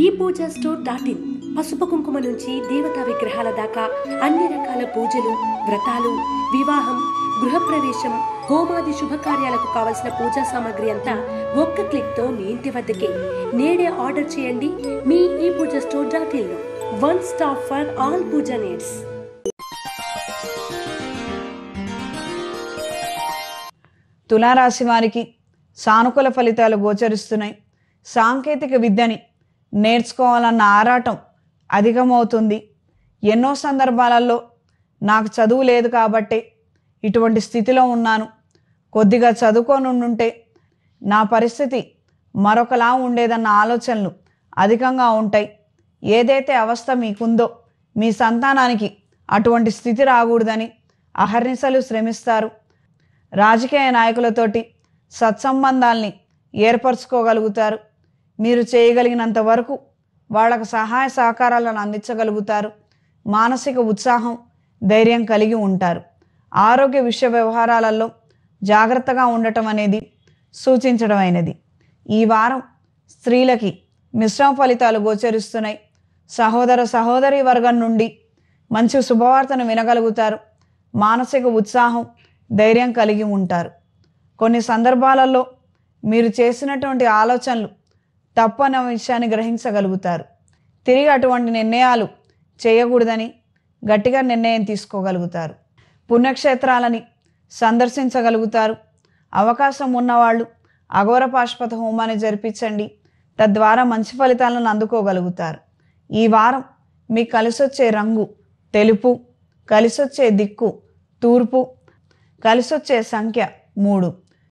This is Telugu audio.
ఈ పూజా స్టోర్ డాట్ ఇన్ పసుపు కుంకుమ నుంచి దేవతా విగ్రహాల దాకా అన్ని రకాల పూజలు వ్రతాలు వివాహం గృహప్రవేశం హోమాది శుభకార్యాలకు కావలసిన పూజా సామాగ్రి అంతా ఒక్క క్లిక్తో మీ ఇంటి వద్దకే నేడే ఆర్డర్ చేయండి మీ ఈ పూజా స్టోర్ డాట్ ఇన్లో one stop for all pooja needs తులారాశి వారికి సానుకూల ఫలితాలు గోచరిస్తున్నాయి సాంకేతిక విద్యని నేర్చుకోవాలన్న ఆరాటం అధికమవుతుంది ఎన్నో సందర్భాలలో నాకు చదువు లేదు కాబట్టి ఇటువంటి స్థితిలో ఉన్నాను కొద్దిగా చదువుకొని ఉంటే నా పరిస్థితి మరొకలా ఉండేదన్న ఆలోచనలు అధికంగా ఉంటాయి ఏదైతే అవస్థ మీకుందో మీ సంతానానికి అటువంటి స్థితి రాకూడదని అహర్నిశలు శ్రమిస్తారు రాజకీయ నాయకులతోటి సత్సంబంధాల్ని ఏర్పరచుకోగలుగుతారు మీరు చేయగలిగినంత వరకు వాళ్ళకు సహాయ సహకారాలను అందించగలుగుతారు మానసిక ఉత్సాహం ధైర్యం కలిగి ఉంటారు ఆరోగ్య విషయ వ్యవహారాలలో జాగ్రత్తగా ఉండటం అనేది సూచించడమైనది ఈ వారం స్త్రీలకి మిశ్రమ ఫలితాలు గోచరిస్తున్నాయి సహోదర సహోదరి వర్గం నుండి మంచి శుభవార్తను వినగలుగుతారు మానసిక ఉత్సాహం ధైర్యం కలిగి ఉంటారు కొన్ని సందర్భాలలో మీరు చేసినటువంటి ఆలోచనలు తప్పు అన్న విషయాన్ని గ్రహించగలుగుతారు తిరిగి అటువంటి నిర్ణయాలు చేయకూడదని గట్టిగా నిర్ణయం తీసుకోగలుగుతారు పుణ్యక్షేత్రాలని సందర్శించగలుగుతారు అవకాశం ఉన్నవాళ్ళు అఘోర పాశుపత హోమాన్ని జరిపించండి తద్వారా మంచి ఫలితాలను అందుకోగలుగుతారు ఈ వారం మీకు కలిసొచ్చే రంగు తెలుపు కలిసొచ్చే దిక్కు తూర్పు కలిసొచ్చే సంఖ్య మూడు